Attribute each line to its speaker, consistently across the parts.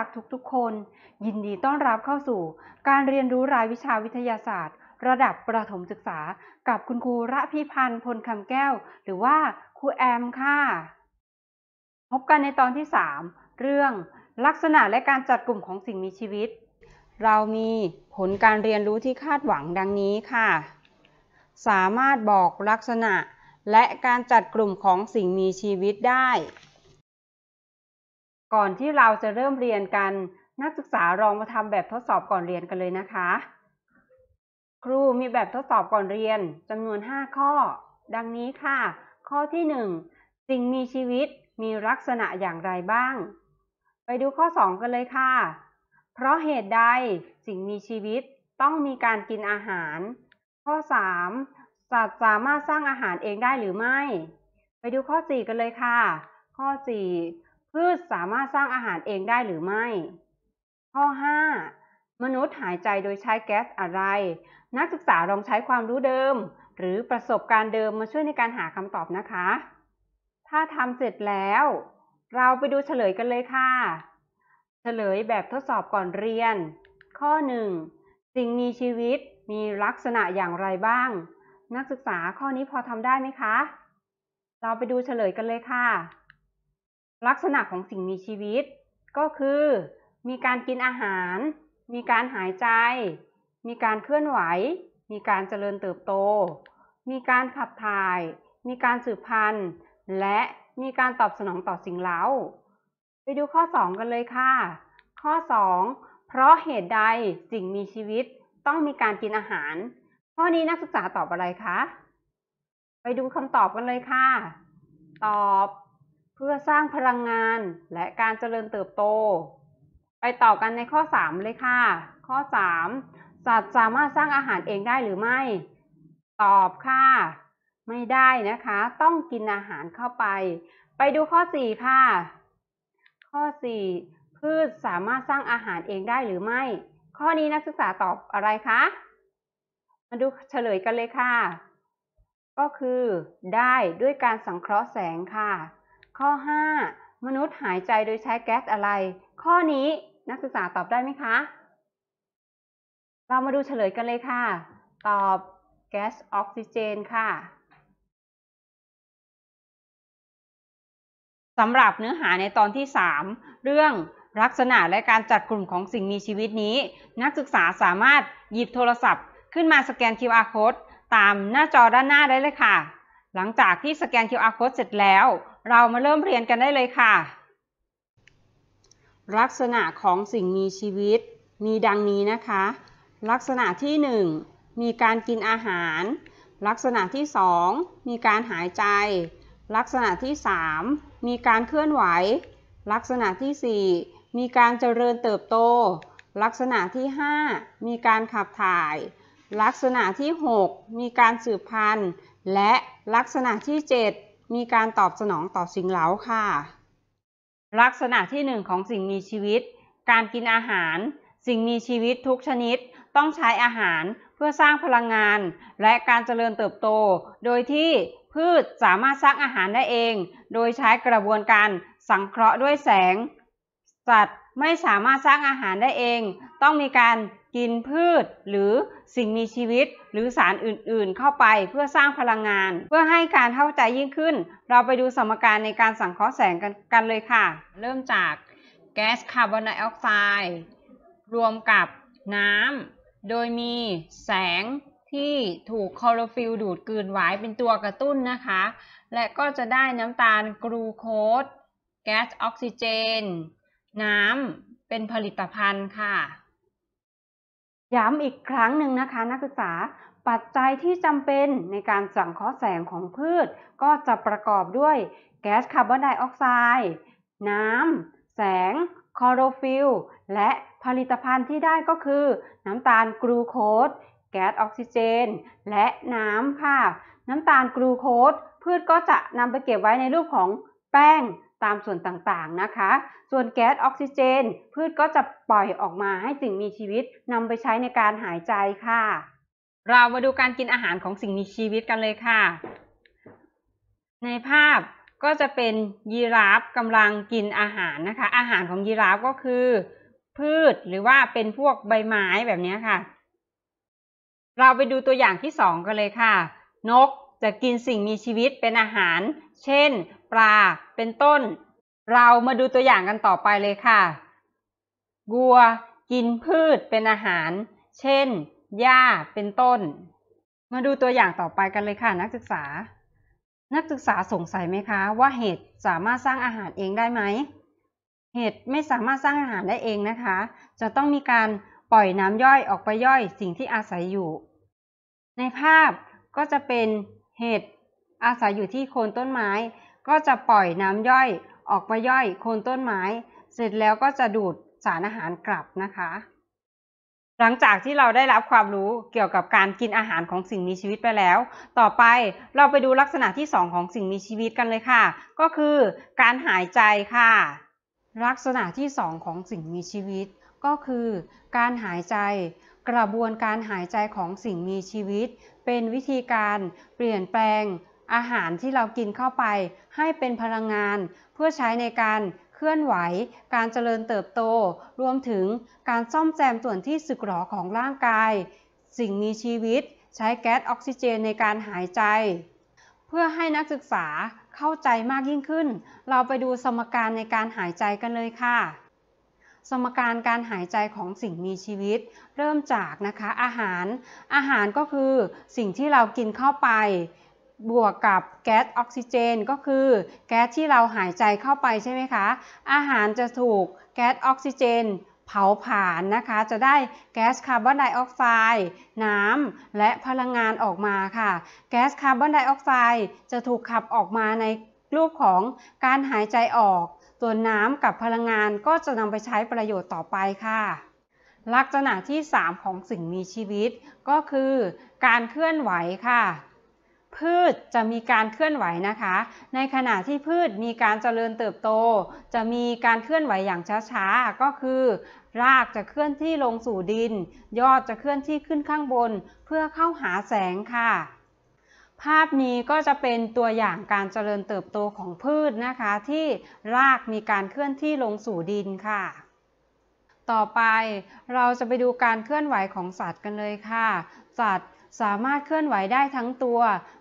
Speaker 1: ักทุกๆ คน ยินดีต้อนรับเข้าสู่การเรียนรู้รายวิชาวิทยาศาสตร์ ระดับประถมศึกษากับคุณครู ระพิพันธ์พลคำแก้ว หรือว่าครูแอมค่ะ พบกันในตอนที่ 3 เรื่อง ลักษณะและการจัดกลุ่มของสิ่งมีชีวิต เรามีผลการเรียนรู้ที่คาดหวังดังนี้ค่ะ สามารถบอกลักษณะและการจัดกลุ่มของสิ่งมีชีวิตได้ก่อนที่เราจะเริ่มเรียนกัน นักศึกษาลองมาทำแบบทดสอบก่อนเรียนกันเลยนะคะ ครูมีแบบทดสอบก่อนเรียนจำนวน 5 ข้อ ดังนี้ค่ะ ข้อที่ 1 สิ่งมีชีวิตมีลักษณะอย่างไรบ้าง ไปดูข้อ 2 กันเลยค่ะ เพราะเหตุใด สิ่งมีชีวิตต้องมีการกินอาหาร ข้อ 3สัตว์สามารถสร้างอาหารเองได้หรือไม่ ไปดูข้อ 4 กันเลยค่ะ ข้อ4พืชสามารถสร้างอาหารเองได้หรือไม่ ข้อ 5. มนุษย์หายใจโดยใช้แก๊สอะไร นักศึกษาลองใช้ความรู้เดิม หรือประสบการณ์เดิมมาช่วยในการหาคำตอบนะคะ ถ้าทำเสร็จแล้ว เราไปดูเฉลยกันเลยค่ะ เฉลยแบบทดสอบก่อนเรียน ข้อ 1. สิ่งมีชีวิตมีลักษณะอย่างไรบ้าง นักศึกษาข้อนี้พอทำได้ไหมคะ เราไปดูเฉลยกันเลยค่ะลักษณะของสิ่งมีชีวิต ก็คือ มีการกินอาหาร มีการหายใจ มีการเคลื่อนไหว มีการเจริญเติบโต มีการขับถ่าย มีการสืบพันธุ์ และมีการตอบสนองต่อสิ่งเล้าไปดูข้อ2กันเลยค่ะ ข้อ2เพราะเหตุใดสิ่งมีชีวิต ต้องมีการกินอาหารข้อนี้นักศึกษาตอบอะไรคะ ไปดูคำตอบกันเลยค่ะ ตอบเพื่อสร้างพลังงานและการเจริญเติบโต ไปต่อกันในข้อ3เลยค่ะ ข้อ3สัตว์สามารถสร้างอาหารเองได้หรือไม่ ตอบค่ะ ไม่ได้นะคะ ต้องกินอาหารเข้าไป ไปดูข้อ4ค่ะ ข้อ4พืชสามารถสร้างอาหารเองได้หรือไม่ ข้อนี้นักศึกษาตอบอะไรคะมาดูเฉลยกันเลยค่ะ ก็คือได้ด้วยการสังเคราะห์แสงค่ะข้อ 5 มนุษย์หายใจโดยใช้แก๊สอะไร ข้อนี้นักศึกษาตอบได้ไหมคะ เรามาดูเฉลยกันเลยค่ะ ตอบ แก๊สออกซิเจน ค่ะสำหรับเนื้อหาในตอนที่ 3 เรื่องลักษณะและการจัดกลุ่มของสิ่งมีชีวิตนี้ นักศึกษาสามารถหยิบโทรศัพท์ ขึ้นมาสแกน QR code ตามหน้าจอด้านหน้าได้เลยค่ะหลังจากที่สแกน QR code เสร็จแล้วเรามาเริ่มเรียนกันได้เลยค่ะ ลักษณะของสิ่งมีชีวิต มีดังนี้นะคะ ลักษณะที่ 1 มีการกินอาหาร ลักษณะที่ 2 มีการหายใจ ลักษณะที่ 3 มีการเคลื่อนไหว ลักษณะที่ 4 มีการเจริญเติบโต ลักษณะที่ 5 มีการขับถ่าย ลักษณะที่ 6 มีการสืบพันธุ์ และลักษณะที่7มีการตอบสนองต่อสิ่งเหลาค่ะ ลักษณะที่หนึ่งของสิ่งมีชีวิต การกินอาหาร สิ่งมีชีวิตทุกชนิดต้องใช้อาหารเพื่อสร้างพลังงานและการเจริญเติบโต โดยที่พืชสามารถสร้างอาหารได้เอง โดยใช้กระบวนการสังเคราะห์ด้วยแสง สัตว์ไม่สามารถสร้างอาหารได้เอง ต้องมีการกินพืชหรือสิ่งมีชีวิตหรือสารอื่นๆเข้าไปเพื่อสร้างพลังงาน เพื่อให้การเข้าใจยิ่งขึ้น เราไปดูสมการในการสังเคราะห์แสงกันกันเลยค่ะ เริ่มจากแก๊สคาร์บอนไดออกไซด์รวมกับน้ำโดยมีแสงที่ถูกคลอโรฟิลล์ดูดกลืนไว้เป็นตัวกระตุ้นนะคะ และก็จะได้น้ำตาลกรูโคสแก๊สออกซิเจน น้ำเป็นผลิตภัณฑ์ค่ะย้ำอีกครั้งหนึ่งนะคะ นักศึกษาปัจจัยที่จำเป็นในการสังเคราะห์แสงของพืช ก็จะประกอบด้วยแก๊สคาร์บอนไดออกไซด์น้ำแสงคอโรฟิลและผลิตภัณฑ์ที่ได้ก็คือ น้ำตาลกลูโคสแก๊สออกซิเจน และน้ำค่ะ น้ำตาลกลูโคสพืชก็จะนำไปเก็บไว้ในรูปของแป้งตามส่วนต่างๆ นะคะ ส่วนแก๊สออกซิเจน พืชก็จะปล่อยออก มา ให้สิ่งมีชีวิตนำไปใช้ในการหายใจค่ะ เรามาดูการกินอาหารของสิ่งมีชีวิตกันเลยค่ะ ในภาพก็จะเป็นยีราฟกำลังกินอาหารนะคะ อาหารของยีราฟก็คือ พืชหรือว่าเป็นพวกใบไม้แบบนี้ค่ะ เราไปดูตัวอย่างที่สองกันเลยค่ะ นกจะกินสิ่งมีชีวิตเป็นอาหาร เช่นปลาเป็นต้น เรามาดูตัวอย่างกันต่อไปเลยค่ะวัวกินพืชเป็นอาหาร เช่น หญ้า เป็นต้น มาดูตัวอย่างต่อไปกันเลยค่ะ นักศึกษา นักศึกษาสงสัยไหมคะ ว่าเห็ดสามารถสร้างอาหารเองได้ไหม เห็ดไม่สามารถสร้างอาหารได้เองนะคะ จะต้องมีการปล่อยน้ำย่อยออกไปย่อยสิ่งที่อาศัยอยู่ ในภาพก็จะเป็นเห็ดอาศัยอยู่ที่โคนต้นไม้ก็จะปล่อยน้ำย่อยออกมาย่อยโคนต้นไม้ เสร็จแล้วก็จะดูดสารอาหารกลับนะคะ หลังจากที่เราได้รับความรู้เกี่ยวกับการกินอาหารของสิ่งมีชีวิตไปแล้ว ต่อไปเราไปดูลักษณะที่ 2 ของสิ่งมีชีวิตกันเลยค่ะ ก็คือการหายใจค่ะ ลักษณะที่ 2 ของสิ่งมีชีวิต ก็คือ การหายใจ กระบวนการหายใจของสิ่งมีชีวิต เป็นวิธีการเปลี่ยนแปลงอาหารที่เรากินเข้าไป ให้เป็นพลังงาน เพื่อใช้ในการเคลื่อนไหว การเจริญเติบโต รวมถึงการซ่อมแซมส่วนที่สึกหรอของร่างกาย สิ่งมีชีวิต ใช้แก๊สออกซิเจนในการหายใจ เพื่อให้นักศึกษาเข้าใจมากยิ่งขึ้น เราไปดูสมการในการหายใจกันเลยค่ะ สมการการหายใจของสิ่งมีชีวิต เริ่มจากนะคะอาหาร อาหารก็คือสิ่งที่เรากินเข้าไปบวกกับแก๊สออกซิเจน ก็คือ แก๊สที่เราหายใจเข้าไปใช่ไหมคะ อาหารจะถูกแก๊สออกซิเจน เผาผลาญนนะคะ จะได้แก๊สคาร์บอนไดออกไซด์ น้ำและพลังงานออกมาค่ะ แก๊สคาร์บอนไดออกไซด์จะถูกขับออกมาในรูปของการหายใจออก ตัวน้ำกับพลังงานก็จะนำไปใช้ประโยชน์ต่อไปค่ะ ลักษณะที่ 3 ของสิ่งมีชีวิตก็คือการเคลื่อนไหวค่ะพืชจะมีการเคลื่อนไหวนะคะ ในขณะที่พืชมีการเจริญเติบโต จะมีการเคลื่อนไหวอย่างช้าๆ ก็คือรากจะเคลื่อนที่ลงสู่ดิน ยอดจะเคลื่อนที่ขึ้นข้างบนเพื่อเข้าหาแสงค่ะ ภาพนี้ก็จะเป็นตัวอย่างการเจริญเติบโตของพืชนะคะ ที่รากมีการเคลื่อนที่ลงสู่ดินค่ะ ต่อไปเราจะไปดูการเคลื่อนไหวของสัตว์กันเลยค่ะสัตว์สามารถเคลื่อนไหวได้ทั้งตัว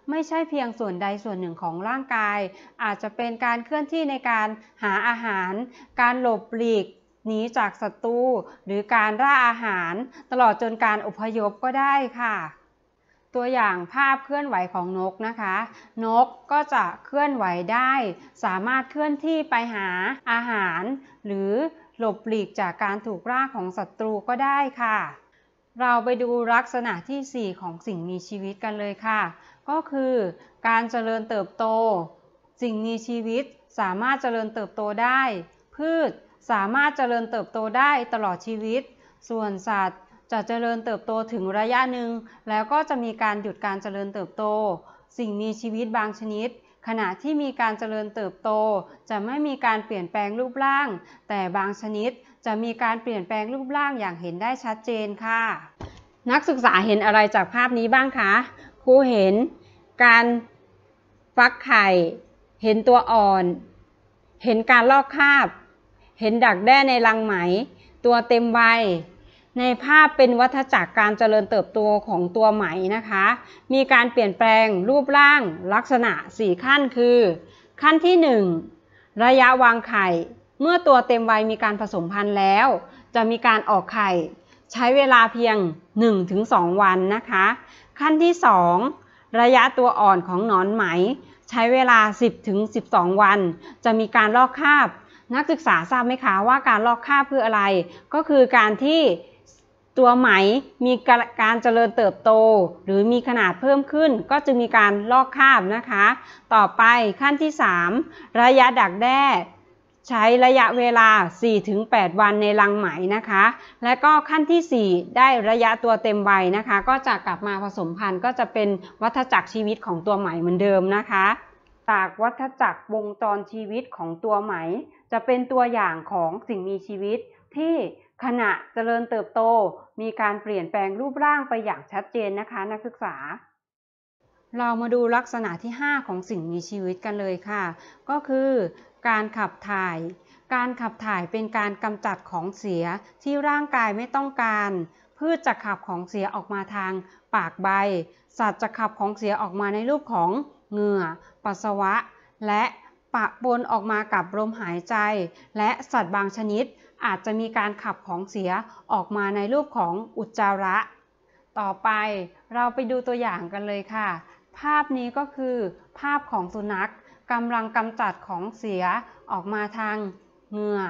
Speaker 1: ไม่ใช่เพียงส่วนใดส่วนหนึ่งของร่างกาย อาจจะเป็นการเคลื่อนที่ในการหาอาหาร การหลบหลีกหนีจากศัตรูหรือการร่าอาหาร ตลอดจนการอพยพก็ได้ค่ะ ตัวอย่างภาพเคลื่อนไหวของนกนะคะ นกก็จะเคลื่อนไหวได้ สามารถเคลื่อนที่ไปหาอาหาร หรือหลบหลีกจากการถูกร่าของศัตรูก็ได้ค่ะเราไปดูลักษณะที่ 4 ของสิ่งมีชีวิตกันเลยค่ะ ก็คือ การเจริญเติบโต สิ่งมีชีวิตสามารถเจริญเติบโตได้ พืชสามารถเจริญเติบโตได้ตลอดชีวิต ส่วนสัตว์จะเจริญเติบโตถึงระยะหนึ่งแล้วก็จะมีการหยุดการเจริญเติบโต สิ่งมีชีวิตบางชนิด ขณะที่มีการเจริญเติบโตจะไม่มีการเปลี่ยนแปลงรูปร่าง แต่บางชนิดจะมีการเปลี่ยนแปลงรูปร่างอย่างเห็นได้ชัดเจนค่ะ นักศึกษาเห็นอะไรจากภาพนี้บ้างคะครูเห็นการฟักไข่เห็นตัวอ่อน เห็นการลอกคราบเห็นดักแด้ในรังไหม ตัวเต็มใบในภาพเป็นวัฏจักรการเจริญเติบโตของตัวไหมนะคะ มีการเปลี่ยนแปลงรูปร่างลักษณะ 4 ขั้นคือ ขั้นที่ 1 ระยะวางไข่เมื่อตัวเต็มวัยมีการผสมพันธุ์แล้ว จะมีการออกไข่ ใช้เวลาเพียง 1-2 วันนะคะ ขั้นที่ 2 ระยะตัวอ่อนของหนอนไหมใช้เวลา 10-12 วัน จะมีการลอกคราบ นักศึกษาทราบไหมคะว่าการลอกคราบคืออะไร ก็คือการที่ตัวไหมมีการเจริญเติบโต หรือมีขนาดเพิ่มขึ้นก็จะมีการลอกคราบนะคะ ต่อไปขั้นที่ 3 ระยะดักแด้ใช้ระยะเวลา 4-8 วันในรังไหมนะคะ และก็ขั้นที่ 4 ได้ระยะตัวเต็มวัยนะคะ ก็จะกลับมาผสมพันธุ์ก็จะเป็นวัฏจักรชีวิตของตัวไหมเหมือนเดิมนะคะ จากวัฏจักรวงจรชีวิตของตัวไหม จะเป็นตัวอย่างของสิ่งมีชีวิต ที่ขณะเจริญเติบโตมีการเปลี่ยนแปลงรูปร่างไปอย่างชัดเจนนะคะ นักศึกษา เรามาดูลักษณะที่ 5 ของสิ่งมีชีวิตกันเลยค่ะ ก็คือการขับถ่าย การขับถ่ายเป็นการกำจัดของเสียที่ร่างกายไม่ต้องการพืชจะขับของเสียออกมาทางปากใบ สัตว์จะขับของเสียออกมาในรูปของเหงื่อ ปัสสาวะ และปะปนออกมากับลมหายใจ และสัตว์บางชนิด อาจจะมีการขับของเสียออกมาในรูปของอุจจาระ ต่อไปเราไปดูตัวอย่างกันเลยค่ะ ภาพนี้ก็คือภาพของสุนัขกำลังกำจัดของเสียออกมาทางเหงื่อ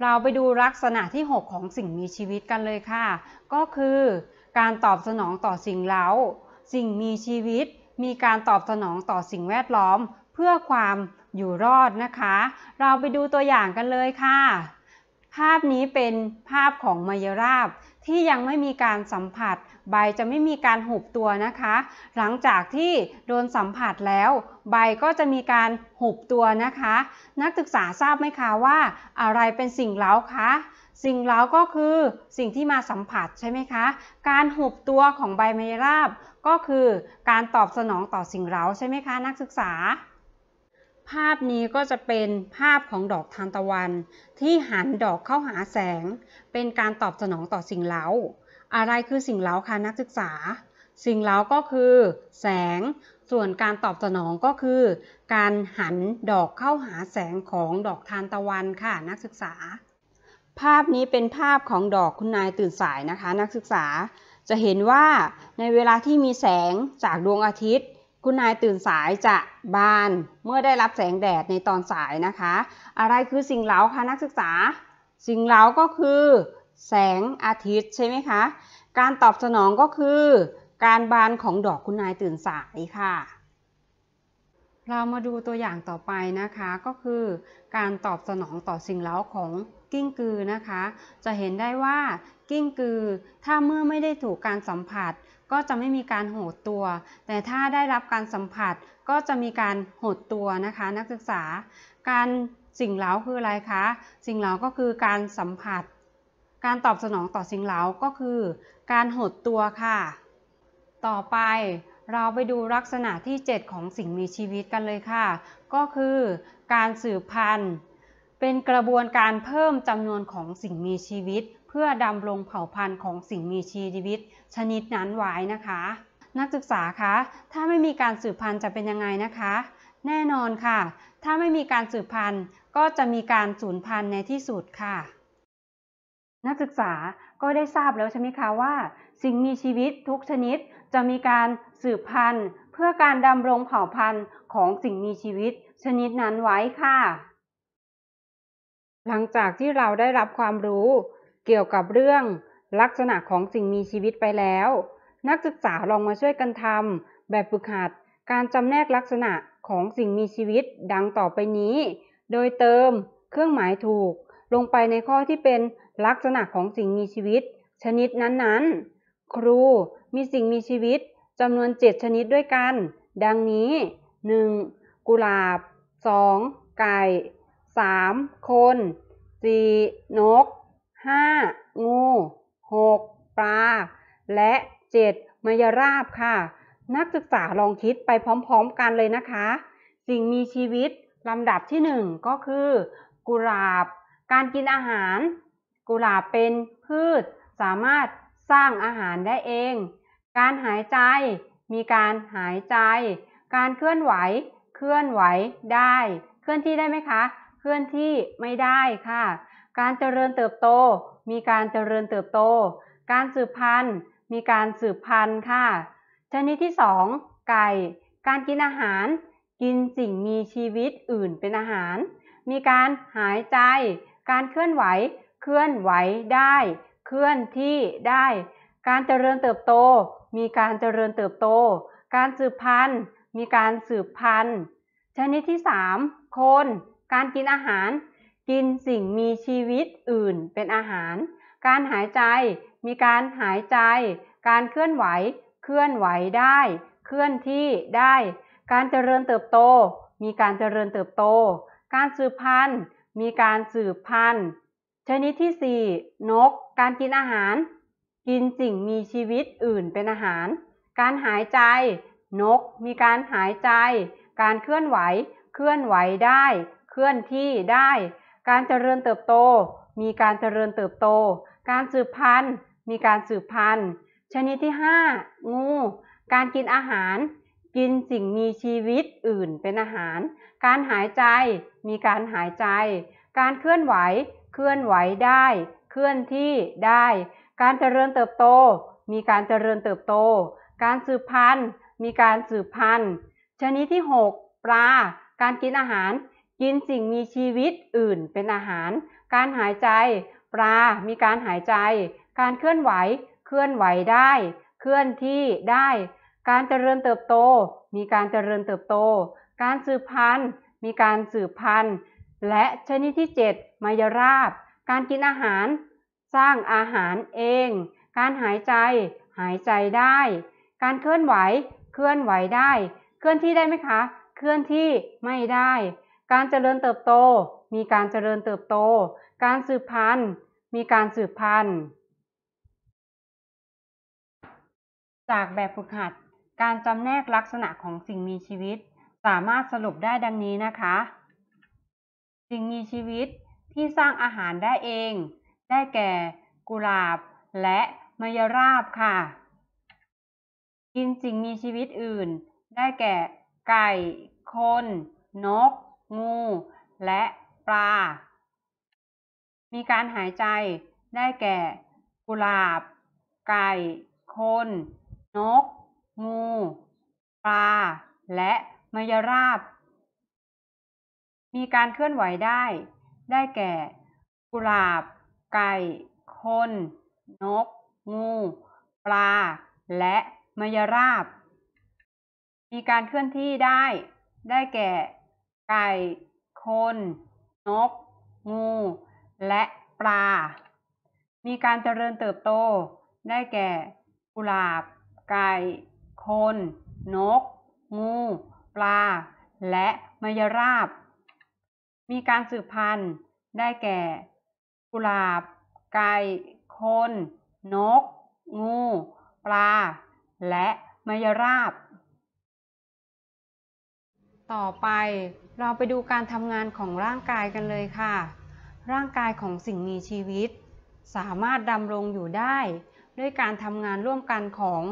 Speaker 1: เราไปดูลักษณะที่ 6 ของสิ่งมีชีวิตกันเลยค่ะ ก็คือการตอบสนองต่อสิ่งเล้า สิ่งมีชีวิต มีการตอบสนองต่อสิ่งแวดล้อมเพื่อความอยู่รอดนะคะ เราไปดูตัวอย่างกันเลยค่ะ ภาพนี้เป็นภาพของมายราบที่ยังไม่มีการสัมผัสใบจะไม่มีการหุบตัวนะคะ หลังจากที่โดนสัมผัสแล้ว ใบก็จะมีการหุบตัวนะคะ นักศึกษาทราบไหมคะว่า อะไรเป็นสิ่งเล้าคะ สิ่งเล้าก็คือสิ่งที่มาสัมผัสใช่ไหมคะ การหุบตัวของใบไม้ราบก็คือการตอบสนองต่อสิ่งเล้าใช่ไหมคะนักศึกษา ภาพนี้ก็จะเป็นภาพของดอกทานตะวัน ที่หันดอกเข้าหาแสง เป็นการตอบสนองต่อสิ่งเล้าอะไรคือสิ่งเล้าคะนักศึกษา สิ่งเล้าก็คือ แสง ส่วนการตอบสนองก็คือการหันดอกเข้าหาแสงของดอกทานตะวันค่ะนักศึกษา ภาพนี้เป็นภาพของดอกคุณนายตื่นสายนะคะนักศึกษา จะเห็นว่าในเวลาที่มีแสงจากดวงอาทิตย์ คุณนายตื่นสายจะบานเมื่อได้รับแสงแดดในตอนสายนะคะ อะไรคือสิ่งเล้าคะนักศึกษา สิ่งเล้าก็คือแสงอาทิตย์ใช่ไหมคะ การตอบสนองก็คือการบานของดอกคุณนายตื่นสายค่ะ เรามาดูตัวอย่างต่อไปนะคะก็คือการตอบสนองต่อสิ่งเล้าของกิ้งกือนะคะ จะเห็นได้ว่ากิ้งกือ ถ้าเมื่อไม่ได้ถูกการสัมผัส ก็จะไม่มีการโหดตัว แต่ถ้าได้รับการสัมผัสก็จะมีการโหดตัวนะคะ นักศึกษา การสิ่งเล้าคืออะไรคะ สิ่งเล้าก็คือการสัมผัสการตอบสนองต่อสิ่งเหล่าก็คือ การหดตัวค่ะ ต่อไปเราไปดูลักษณะที่ 7 ของสิ่งมีชีวิตกันเลยค่ะ ก็คือ การสืบพันธุ์ เป็นกระบวนการเพิ่มจำนวนของสิ่งมีชีวิต เพื่อดำรงเผ่าพันธุ์ของสิ่งมีชีวิตชนิดนั้นไว้นะคะ นักศึกษาคะ ถ้าไม่มีการสืบพันธุ์จะเป็นยังไงนะคะ แน่นอนค่ะ ถ้าไม่มีการสืบพันธุ์ก็จะมีการสูญพันธุ์ในที่สุดค่ะนักศึกษาก็ได้ทราบแล้วใช่ไหมคะว่า สิ่งมีชีวิตทุกชนิดจะมีการสืบพันธุ์ เพื่อการดำรงเผ่าพันธุ์ของสิ่งมีชีวิต ชนิดนั้นไว้ค่ะ หลังจากที่เราได้รับความรู้ เกี่ยวกับเรื่องลักษณะของสิ่งมีชีวิตไปแล้ว นักศึกษาลองมาช่วยกันทำแบบฝึกหัดการจำแนกลักษณะของสิ่งมีชีวิตดังต่อไปนี้ โดยเติมเครื่องหมายถูกลงไปในข้อที่เป็นลักษณะของสิ่งมีชีวิต ชนิดนั้นๆ ครูมีสิ่งมีชีวิตจำนวน 7 ชนิดด้วยกัน ดังนี้ 1. กุหลาบ 2. ไก่ 3. คน 4. นก 5. งู 6. ปลา และ 7. มยราบค่ะ นักศึกษาลองคิดไปพร้อมๆกันเลยนะคะ สิ่งมีชีวิตลำดับที่ 1 ก็คือ กุหลาบ การกินอาหารกุหลาบเป็นพืชสามารถสร้างอาหารได้เอง การหายใจ มีการหายใจ การเคลื่อนไหว เคลื่อนไหวได้ เคลื่อนที่ได้ไหมคะ เคลื่อนที่ไม่ได้ค่ะ การเจริญเติบโต มีการเจริญเติบโต การสืบพันธุ์ มีการสืบพันธุ์ค่ะ ชนิดที่ 2 ไก่ การกินอาหารกินสิ่งมีชีวิตอื่นเป็นอาหาร มีการหายใจ การเคลื่อนไหวเคลื่อนไหวได้ เคลื่อนที่ได้ การเจริญเติบโต มีการเจริญเติบโต การสืบพันธุ์ มีการสืบพันธุ์ ชนิดที่ 3 คน การกินอาหาร กินสิ่งมีชีวิตอื่นเป็นอาหาร การหายใจ มีการหายใจ การเคลื่อนไหว เคลื่อนไหวได้ เคลื่อนที่ได้ การเจริญเติบโต มีการเจริญเติบโต การสืบพันธุ์ มีการสืบพันธุ์ชนิดที่4นก การกินอาหาร กินสิ่งมีชีวิตอื่นเป็นอาหาร การหายใจ นก มีการหายใจ การเคลื่อนไหว เคลื่อนไหวได้ เคลื่อนที่ได้ การเจริญเติบโต มีการเจริญเติบโต การสืบพันธุ์ มีการสืบพันธุ์ ชนิดที่5งู การกินอาหาร กินสิ่งมีชีวิตอื่นเป็นอาหาร การหายใจ มีการหายใจ การเคลื่อนไหวเคลื่อนไหวได้ เคลื่อนที่ได้ การเจริญเติบโตมีการเจริญเติบโต การสืบพันธุ์ มีการสืบพันธุ์ ชนิดที่ 6 ปลา การกินอาหาร กินสิ่งมีชีวิตอื่นเป็นอาหาร การหายใจ ปลา มีการหายใจ การเคลื่อนไหว เคลื่อนไหวได้ เคลื่อนที่ได้ การเจริญเติบโต มีการเจริญเติบโต การสืบพันธุ์ มีการสืบพันธุ์และชนิดที่7มายราบการกินอาหาร สร้างอาหารเอง การหายใจ หายใจได้ การเคลื่อนไหวเคลื่อนไหวได้ เคลื่อนที่ได้ไหมคะ เคลื่อนที่ไม่ได้ การเจริญเติบโต มีการเจริญเติบโต การสืบพันธุ์ มีการสืบพันธุ์ จากแบบฝึกหัด การจำแนกลักษณะของสิ่งมีชีวิต สามารถสรุปได้ดังนี้นะคะสิ่งมีชีวิตที่สร้างอาหารได้เอง ได้แก่ กุหลาบ และมยราบค่ะ กินสิ่งมีชีวิตอื่น ได้แก่ ไก่ คน นก งู และปลา มีการหายใจ ได้แก่ กุหลาบ ไก่ คน นก งู ปลา และมยราบมีการเคลื่อนไหวได้ ได้แก่ กุหลาบ ไก่ คน นก งู ปลา และมยราบ มีการเคลื่อนที่ได้ได้แก่ ไก่ คน นก งู และปลา มีการเจริญเติบโต ได้แก่ กุหลาบ ไก่ คน นก งู ปลา และมยราบมีการสืบพันธุ์ได้แก่ กุหลาบ ไก่คน นก งูปลา และมยราบ ต่อไปเราไปดูการทำงานของร่างกายกันเลยค่ะ ร่างกายของสิ่งมีชีวิต สามารถดำรงอยู่ได้ ด้วยการทำงานร่วมกันของ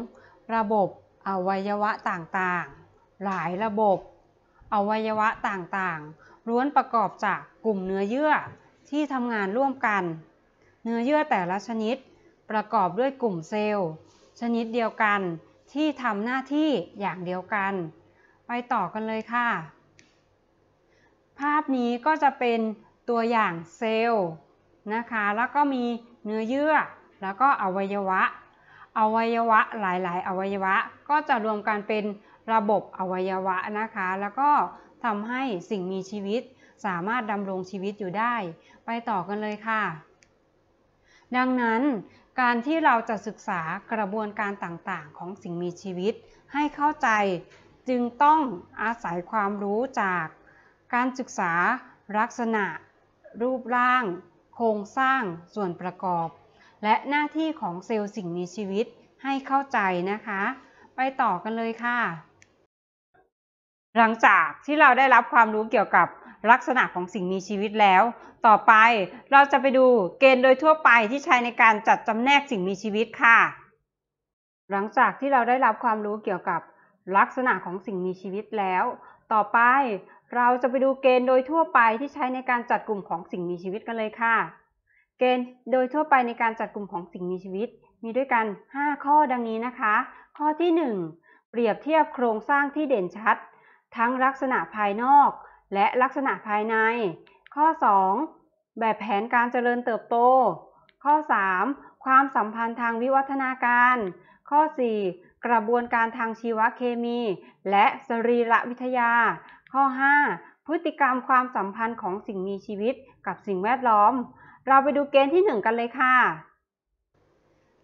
Speaker 1: ระบบอวัยวะต่างๆ หลายระบบ อวัยวะต่างๆล้วนประกอบจากกลุ่มเนื้อเยื่อที่ทำงานร่วมกัน เนื้อเยื่อแต่ละชนิดประกอบด้วยกลุ่มเซลล์ ชนิดเดียวกันที่ทำหน้าที่อย่างเดียวกัน ไปต่อกันเลยค่ะ ภาพนี้ก็จะเป็นตัวอย่างเซลล์นะคะ แล้วก็มีเนื้อเยื่อแล้วก็อวัยวะ อวัยวะหลาย ๆ อวัยวะก็จะรวมกันเป็นระบบอวัยวะนะคะแล้วก็ทำให้สิ่งมีชีวิตสามารถดำรงชีวิตอยู่ได้ ไปต่อกันเลยค่ะ ดังนั้นการที่เราจะศึกษากระบวนการต่างๆ ของสิ่งมีชีวิตให้เข้าใจ จึงต้องอาศัยความรู้จาก การศึกษา ลักษณะ รูปร่าง โครงสร้างส่วนประกอบ และหน้าที่ของเซลล์สิ่งมีชีวิตให้เข้าใจนะคะ ไปต่อกันเลยค่ะหลังจากที่เราได้รับความรู้เกี่ยวกับลักษณะของสิ่งมีชีวิตแล้ว ต่อไปเราจะไปดูเกณฑ์โดยทั่วไปที่ใช้ในการจัดจำแนกสิ่งมีชีวิตค่ะ หลังจากที่เราได้รับความรู้เกี่ยวกับ ลักษณะของสิ่งมีชีวิตแล้ว ต่อไปเราจะไปดูเกณฑ์โดยทั่วไปที่ใช้ในการจัดกลุ่มของสิ่งมีชีวิตกันเลยค่ะ เกณฑ์โดยทั่วไปในการจัดกลุ่มของสิ่งมีชีวิต มีด้วยกัน 5 ข้อดังนี้นะคะ ข้อที่ 1 เปรียบเทียบโครงสร้างที่เด่นชัดทั้งลักษณะภายนอกและลักษณะภายใน ข้อ 2 แบบแผนการเจริญเติบโต ข้อ 3 ความสัมพันธ์ทางวิวัฒนาการ ข้อ 4 กระบวนการทางชีวเคมี และสรีรวิทยา ข้อ 5 พฤติกรรมความสัมพันธ์ของสิ่งมีชีวิตกับสิ่งแวดล้อม เราไปดูเกณฑ์ที่ 1 กันเลยค่ะ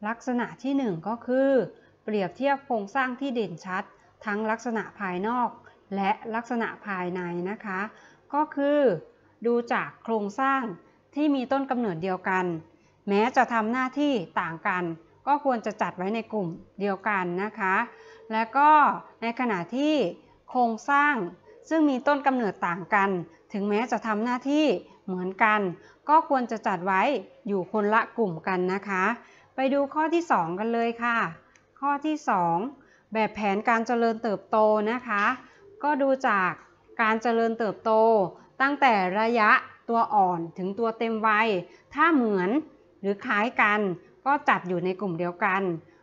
Speaker 1: ลักษณะที่ 1 ก็คือ เปรียบเทียบโครงสร้างที่เด่นชัด ทั้งลักษณะภายนอกและลักษณะภายในนะคะ ก็คือ ดูจากโครงสร้างที่มีต้นกำเนิดเดียวกัน แม้จะทำหน้าที่ต่างกัน ก็ควรจะจัดไว้ในกลุ่มเดียวกันนะคะ และก็ในขณะที่โครงสร้างซึ่งมีต้นกำเนิดต่างกัน ถึงแม้จะทำหน้าที่เหมือนกัน ก็ควรจะจัดไว้อยู่คนละกลุ่มกันนะคะ ไปดูข้อที่ 2 กันเลยค่ะ ข้อที่ 2 แบบแผนการเจริญเติบโตนะคะก็ดูจากการเจริญเติบโต ตั้งแต่ระยะตัวอ่อนถึงตัวเต็มวัยถ้าเหมือนหรือคล้ายกัน ก็จัดอยู่ในกลุ่มเดียวกัน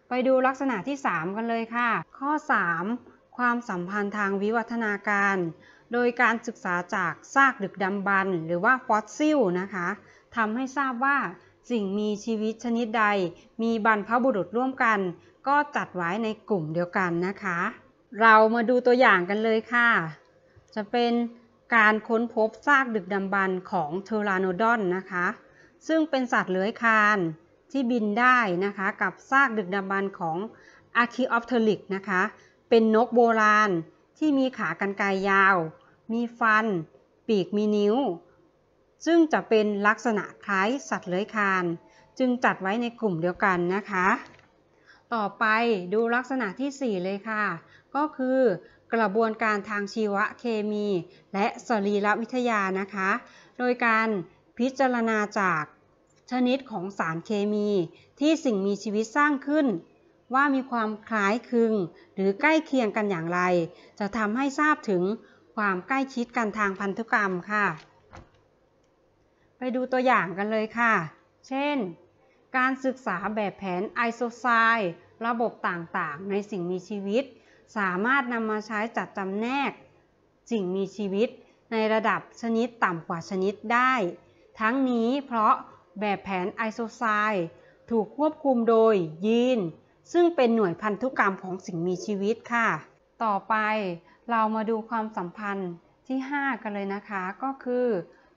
Speaker 1: ไปดูลักษณะที่ 3 กันเลยค่ะ ข้อ 3 ความสัมพันธ์ทางวิวัฒนาการ โดยการศึกษาจากซากดึกดำบรรหรือว่า ฟอสซิลนะคะทำให้ทราบว่า สิ่งมีชีวิตชนิดใด มีบรรพบุรุษร่วมกัน ก็จัดไว้ในกลุ่มเดียวกันนะคะเรามาดูตัวอย่างกันเลยค่ะ จะเป็นการค้นพบซากดึกดำบรรของเทอราโนดอนนะคะ ซึ่งเป็นสัตว์เลื้อยคลานที่บินได้นะคะ กับซากดึกดำบรรของอาคิออฟเทลิกนะคะ เป็นนกโบราณที่มีขากรรไกรยาว มีฟัน ปีกมีนิ้ว ซึ่งจะเป็นลักษณะคล้ายสัตว์เลื้อยคลานจึงจัดไว้ในกลุ่มเดียวกันนะคะต่อไปดูลักษณะที่ 4 เลยค่ะ ก็คือ กระบวนการทางชีวเคมี และสรีรวิทยานะคะ โดยการพิจารณาจากชนิดของสารเคมี ที่สิ่งมีชีวิตสร้างขึ้น ว่ามีความคล้ายคลึงหรือใกล้เคียงกันอย่างไร จะทำให้ทราบถึงความใกล้ชิดกันทางพันธุกรรมค่ะ ไปดูตัวอย่างกันเลยค่ะ เช่นการศึกษาแบบแผนไอโซไซระบบต่างๆในสิ่งมีชีวิต สามารถนำมาใช้จัดจำแนกสิ่งมีชีวิตในระดับชนิดต่ำกว่าชนิดได้ ทั้งนี้เพราะแบบแผนไอโซไซถูกควบคุมโดยยีนซึ่งเป็นหน่วยพันธุกรรมของสิ่งมีชีวิตค่ะ ต่อไปเรามาดูความสัมพันธ์ที่ 5 กันเลยนะคะก็คือ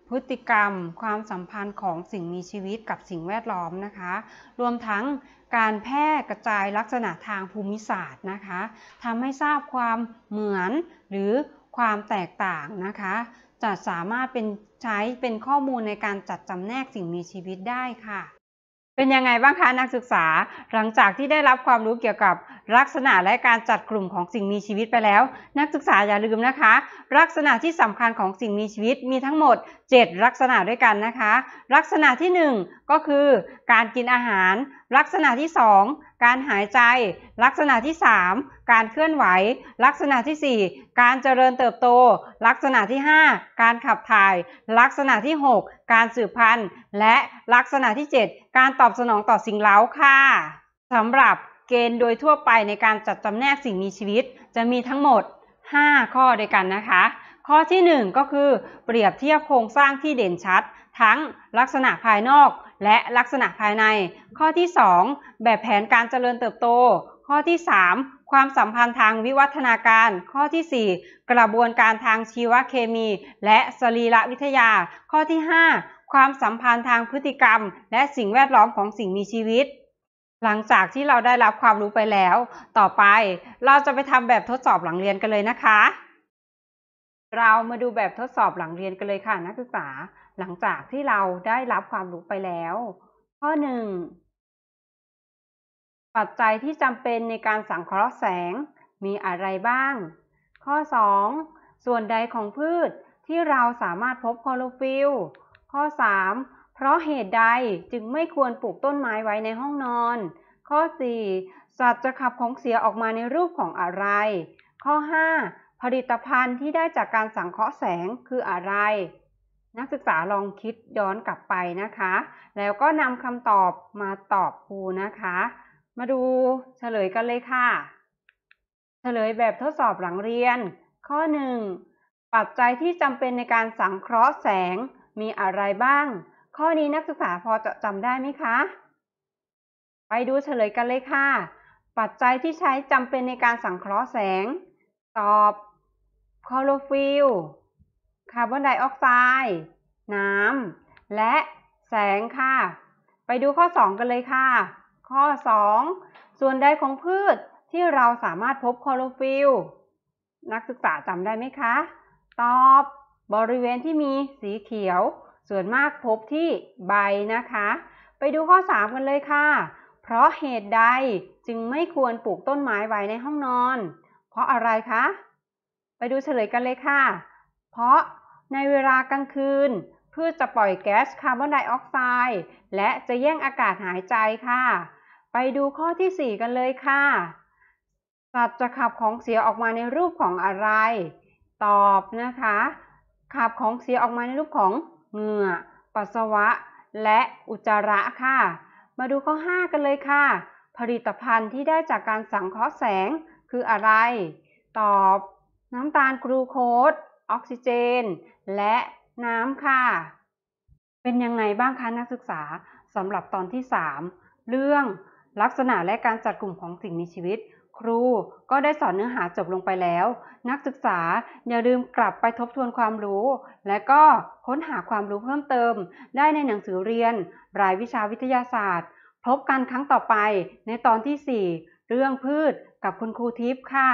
Speaker 1: พฤติกรรมความสัมพันธ์ของสิ่งมีชีวิตกับสิ่งแวดล้อมนะคะ รวมทั้งการแพร่กระจายลักษณะทางภูมิศาสตร์นะคะทำให้ทราบความเหมือนหรือความแตกต่างนะคะจะสามารถเป็นใช้เป็นข้อมูลในการจัดจำแนกสิ่งมีชีวิตได้ค่ะ เป็นยังไงบ้างคะ นักศึกษาหลังจากที่ได้รับความรู้เกี่ยวกับลักษณะและการจัดกลุ่มของสิ่งมีชีวิตไปแล้ว นักศึกษาอย่าลืมนะคะ ลักษณะที่สำคัญของสิ่งมีชีวิตมีทั้งหมด 7 ลักษณะด้วยกันนะคะ ลักษณะที่ 1 ก็คือการกินอาหาร ลักษณะที่ 2 การหายใจ ลักษณะที่ 3 การเคลื่อนไหว ลักษณะที่ 4 การเจริญเติบโต ลักษณะที่ 5 การขับถ่าย ลักษณะที่ 6 การสืบพันธุ์และลักษณะที่ 7 การตอบสนองต่อสิ่งเล้าค่ะสำหรับเกณฑ์โดยทั่วไปในการจัดจำแนกสิ่งมีชีวิต จะมีทั้งหมด 5 ข้อด้วยกันนะคะ ข้อที่ 1 ก็คือ เปรียบเทียบโครงสร้างที่เด่นชัด ทั้งลักษณะภายนอก และลักษณะภายใน ข้อที่ 2 แบบแผนการเจริญเติบโต ข้อที่ 3 ความสัมพันธ์ทางวิวัฒนาการ ข้อที่ 4 กระบวนการทางชีวเคมี และสรีรวิทยา ข้อที่ 5 ความสัมพันธ์ทางพฤติกรรม และสิ่งแวดล้อมของสิ่งมีชีวิตหลังจากที่เราได้รับความรู้ไปแล้ว ต่อไปเราจะไปทำแบบทดสอบหลังเรียนกันเลยนะคะ เรามาดูแบบทดสอบหลังเรียนกันเลยค่ะ นักศึกษา หลังจากที่เราได้รับความรู้ไปแล้ว ข้อหนึ่งปัจจัยที่จำเป็นในการสังเคราะห์แสงมีอะไรบ้าง ข้อ 2 ส่วนใดของพืชที่เราสามารถพบคลอโรฟิลล์ ข้อ3เพราะเหตุใดจึงไม่ควรปลูกต้นไม้ไว้ในห้องนอน ข้อ 4. สัตว์จะขับของเสียออกมาในรูปของอะไร ข้อ 5. ผลิตภัณฑ์ที่ได้จากการสังเคราะห์แสงคืออะไร นักศึกษาลองคิดย้อนกลับไปนะคะ แล้วก็นำคำตอบมาตอบครูนะคะ มาดูเฉลยกันเลยค่ะ เฉลยแบบทดสอบหลังเรียน ข้อ 1. ปัจจัยที่จำเป็นในการสังเคราะห์แสงมีอะไรบ้างข้อนี้นักศึกษาพอจะจำได้ไหมคะ ไปดูเฉลยกันเลยค่ะ ปัจจัยที่ใช้จำเป็นในการสังเคราะห์แสง ตอบ คลอโรฟิลคาร์บอนไดออกไซด์ น้ำ และแสงค่ะ ไปดูข้อ2กันเลยค่ะ ข้อ 2ส่วนใดของพืชที่เราสามารถพบคลอโรฟิลนักศึกษาจำได้ไหมคะ ตอบ บริเวณที่มีสีเขียวส่วนมากพบที่ใบนะคะ ไปดูข้อ 3 กันเลยค่ะ เพราะเหตุใดจึงไม่ควรปลูกต้นไม้ไว้ในห้องนอน เพราะอะไรคะ ไปดูเฉลยกันเลยค่ะ เพราะในเวลากลางคืนพืชจะปล่อยแก๊สคาร์บอนไดออกไซด์และจะแย่งอากาศหายใจค่ะ ไปดูข้อที่ 4 กันเลยค่ะสัตว์จะขับของเสียออกมาในรูปของอะไร ตอบนะคะ ขับของเสียออกมาในรูปของเหงื่อ ปัสสาวะ และอุจจาระค่ะ มาดูข้อ 5 กันเลยค่ะ ผลิตภัณฑ์ที่ได้จากการสังเคราะห์แสงคืออะไร ตอบน้ำตาลกลูโคสออกซิเจน และน้ำค่ะ เป็นยังไงบ้างคะนักศึกษาสำหรับตอนที่ 3 เรื่อง ลักษณะและการจัดกลุ่มของสิ่งมีชีวิตครูก็ได้สอนเนื้อหาจบลงไปแล้ว นักศึกษาอย่าลืมกลับไปทบทวนความรู้ และก็ค้นหาความรู้เพิ่มเติมได้ในหนังสือเรียน รายวิชาวิทยาศาสตร์ พบกันครั้งต่อไปในตอนที่ 4 เรื่องพืชกับคุณครูทิพย์ค่ะ